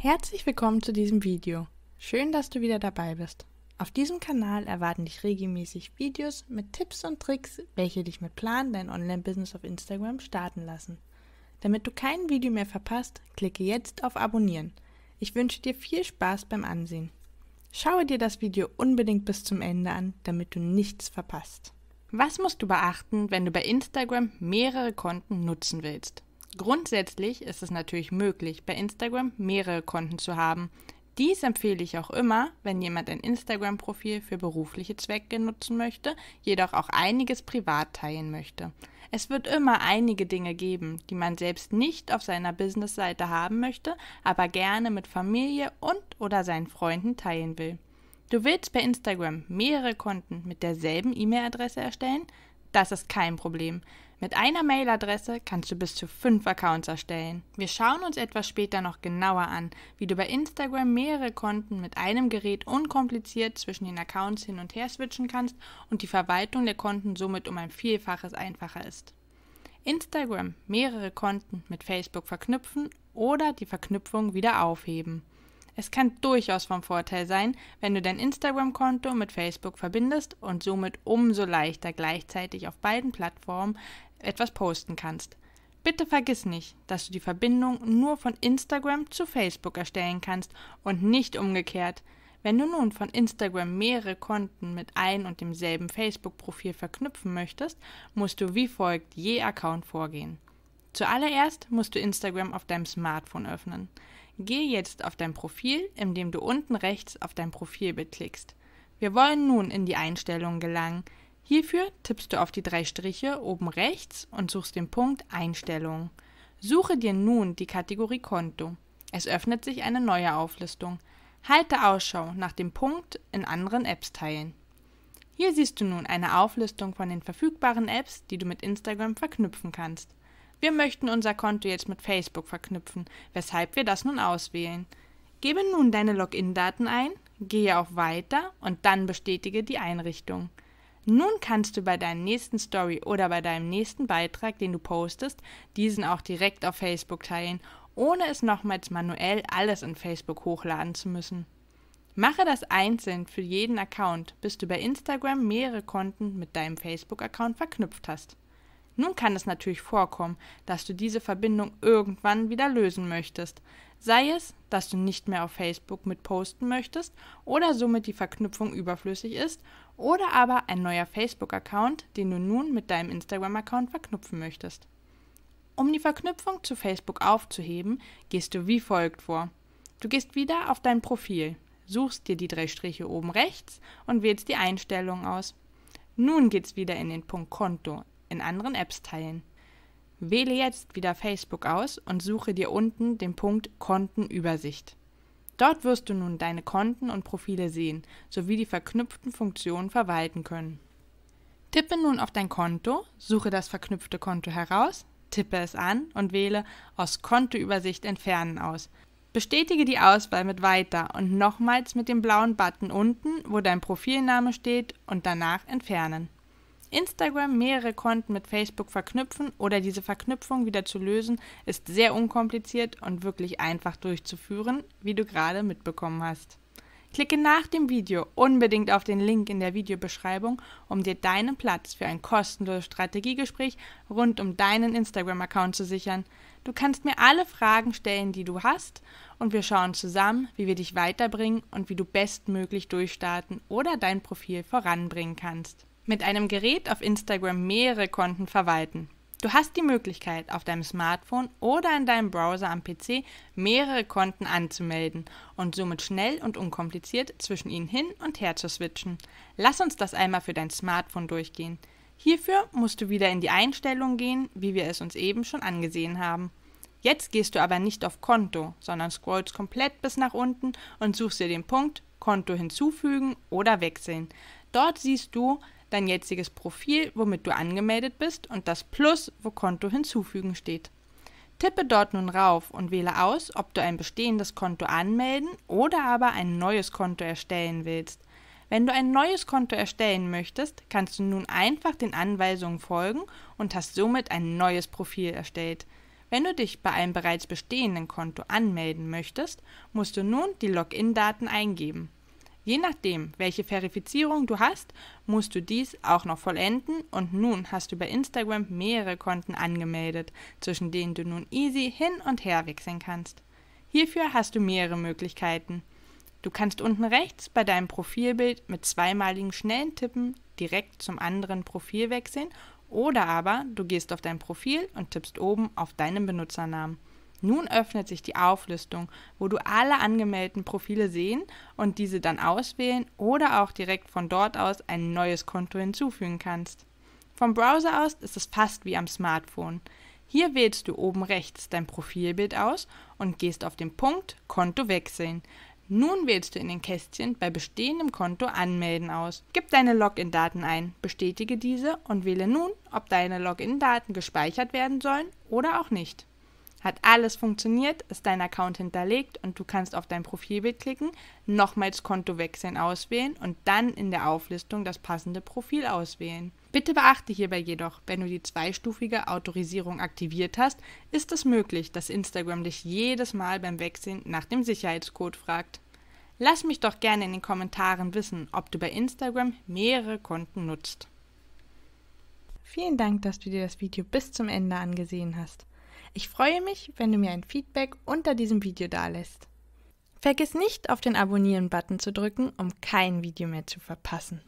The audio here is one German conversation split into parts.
Herzlich willkommen zu diesem Video. Schön, dass du wieder dabei bist. Auf diesem Kanal erwarten dich regelmäßig Videos mit Tipps und Tricks, welche dich mit Plan dein Online-Business auf Instagram starten lassen. Damit du kein Video mehr verpasst, klicke jetzt auf Abonnieren. Ich wünsche dir viel Spaß beim Ansehen. Schaue dir das Video unbedingt bis zum Ende an, damit du nichts verpasst. Was musst du beachten, wenn du bei Instagram mehrere Konten nutzen willst? Grundsätzlich ist es natürlich möglich, bei Instagram mehrere Konten zu haben. Dies empfehle ich auch immer, wenn jemand ein Instagram-Profil für berufliche Zwecke nutzen möchte, jedoch auch einiges privat teilen möchte. Es wird immer einige Dinge geben, die man selbst nicht auf seiner Business-Seite haben möchte, aber gerne mit Familie und oder seinen Freunden teilen will. Du willst bei Instagram mehrere Konten mit derselben E-Mail-Adresse erstellen? Das ist kein Problem. Mit einer Mailadresse kannst du bis zu fünf Accounts erstellen. Wir schauen uns etwas später noch genauer an, wie du bei Instagram mehrere Konten mit einem Gerät unkompliziert zwischen den Accounts hin und her switchen kannst und die Verwaltung der Konten somit um ein Vielfaches einfacher ist. Instagram mehrere Konten mit Facebook verknüpfen oder die Verknüpfung wieder aufheben. Es kann durchaus vom Vorteil sein, wenn du dein Instagram-Konto mit Facebook verbindest und somit umso leichter gleichzeitig auf beiden Plattformen etwas posten kannst. Bitte vergiss nicht, dass du die Verbindung nur von Instagram zu Facebook erstellen kannst und nicht umgekehrt. Wenn du nun von Instagram mehrere Konten mit ein und demselben Facebook-Profil verknüpfen möchtest, musst du wie folgt je Account vorgehen. Zuallererst musst du Instagram auf deinem Smartphone öffnen. Gehe jetzt auf dein Profil, indem du unten rechts auf dein Profilbild klickst. Wir wollen nun in die Einstellungen gelangen. Hierfür tippst du auf die drei Striche oben rechts und suchst den Punkt Einstellungen. Suche dir nun die Kategorie Konto. Es öffnet sich eine neue Auflistung. Halte Ausschau nach dem Punkt in anderen Apps teilen. Hier siehst du nun eine Auflistung von den verfügbaren Apps, die du mit Instagram verknüpfen kannst. Wir möchten unser Konto jetzt mit Facebook verknüpfen, weshalb wir das nun auswählen. Gebe nun deine Login-Daten ein, gehe auf Weiter und dann bestätige die Einrichtung. Nun kannst du bei deiner nächsten Story oder bei deinem nächsten Beitrag, den du postest, diesen auch direkt auf Facebook teilen, ohne es nochmals manuell alles in Facebook hochladen zu müssen. Mache das einzeln für jeden Account, bis du bei Instagram mehrere Konten mit deinem Facebook-Account verknüpft hast. Nun kann es natürlich vorkommen, dass du diese Verbindung irgendwann wieder lösen möchtest, Sei es, dass du nicht mehr auf Facebook mit posten möchtest oder somit die Verknüpfung überflüssig ist, oder aber ein neuer Facebook-Account, den du nun mit deinem Instagram-Account verknüpfen möchtest. Um die Verknüpfung zu Facebook aufzuheben, gehst du wie folgt vor. Du gehst wieder auf dein Profil, suchst dir die drei Striche oben rechts und wählst die Einstellungen aus. Nun geht's wieder in den Punkt Konto in anderen Apps teilen. Wähle jetzt wieder Facebook aus und suche dir unten den Punkt Kontenübersicht. Dort wirst du nun deine Konten und Profile sehen sowie die verknüpften Funktionen verwalten können. Tippe nun auf dein Konto, suche das verknüpfte Konto heraus, tippe es an und wähle aus Kontoübersicht entfernen aus. Bestätige die Auswahl mit Weiter und nochmals mit dem blauen Button unten, wo dein Profilname steht, und danach entfernen. Instagram mehrere Konten mit Facebook verknüpfen oder diese Verknüpfung wieder zu lösen, ist sehr unkompliziert und wirklich einfach durchzuführen, wie du gerade mitbekommen hast. Klicke nach dem Video unbedingt auf den Link in der Videobeschreibung, um dir deinen Platz für ein kostenloses Strategiegespräch rund um deinen Instagram-Account zu sichern. Du kannst mir alle Fragen stellen, die du hast, und wir schauen zusammen, wie wir dich weiterbringen und wie du bestmöglich durchstarten oder dein Profil voranbringen kannst mit einem Gerät auf Instagram mehrere Konten verwalten. Du hast die Möglichkeit, auf deinem Smartphone oder in deinem Browser am PC mehrere Konten anzumelden und somit schnell und unkompliziert zwischen ihnen hin und her zu switchen. Lass uns das einmal für dein Smartphone durchgehen. Hierfür musst du wieder in die Einstellungen gehen, wie wir es uns eben schon angesehen haben. Jetzt gehst du aber nicht auf Konto, sondern scrollst komplett bis nach unten und suchst dir den Punkt Konto hinzufügen oder wechseln. Dort siehst du, dein jetziges Profil, womit du angemeldet bist und das Plus, wo Konto hinzufügen steht. Tippe dort nun rauf und wähle aus, ob du ein bestehendes Konto anmelden oder aber ein neues Konto erstellen willst. Wenn du ein neues Konto erstellen möchtest, kannst du nun einfach den Anweisungen folgen und hast somit ein neues Profil erstellt. Wenn du dich bei einem bereits bestehenden Konto anmelden möchtest, musst du nun die Login-Daten eingeben. Je nachdem, welche Verifizierung du hast, musst du dies auch noch vollenden und nun hast du bei Instagram mehrere Konten angemeldet, zwischen denen du nun easy hin und her wechseln kannst. Hierfür hast du mehrere Möglichkeiten. Du kannst unten rechts bei deinem Profilbild mit zweimaligen schnellen Tippen direkt zum anderen Profil wechseln oder aber du gehst auf dein Profil und tippst oben auf deinen Benutzernamen. Nun öffnet sich die Auflistung, wo du alle angemeldeten Profile sehen und diese dann auswählen oder auch direkt von dort aus ein neues Konto hinzufügen kannst. Vom Browser aus ist es fast wie am Smartphone. Hier wählst du oben rechts dein Profilbild aus und gehst auf den Punkt Konto wechseln. Nun wählst du in den Kästchen bei bestehendem Konto Anmelden aus. Gib deine Login-Daten ein, bestätige diese und wähle nun, ob deine Login-Daten gespeichert werden sollen oder auch nicht. Hat alles funktioniert, ist dein Account hinterlegt und du kannst auf dein Profilbild klicken, nochmals Konto wechseln auswählen und dann in der Auflistung das passende Profil auswählen. Bitte beachte hierbei jedoch, wenn du die zweistufige Autorisierung aktiviert hast, ist es möglich, dass Instagram dich jedes Mal beim Wechseln nach dem Sicherheitscode fragt. Lass mich doch gerne in den Kommentaren wissen, ob du bei Instagram mehrere Konten nutzt. Vielen Dank, dass du dir das Video bis zum Ende angesehen hast. Ich freue mich, wenn du mir ein Feedback unter diesem Video dalässt. Vergiss nicht, auf den Abonnieren-Button zu drücken, um kein Video mehr zu verpassen.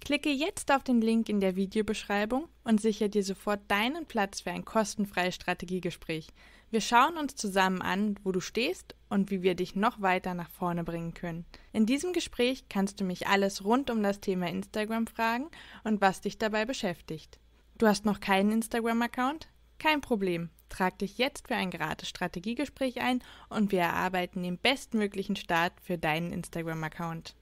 Klicke jetzt auf den Link in der Videobeschreibung und sichere dir sofort deinen Platz für ein kostenfreies Strategiegespräch. Wir schauen uns zusammen an, wo du stehst und wie wir dich noch weiter nach vorne bringen können. In diesem Gespräch kannst du mich alles rund um das Thema Instagram fragen und was dich dabei beschäftigt. Du hast noch keinen Instagram-Account? Kein Problem. Trag dich jetzt für ein gratis Strategiegespräch ein und wir erarbeiten den bestmöglichen Start für deinen Instagram-Account.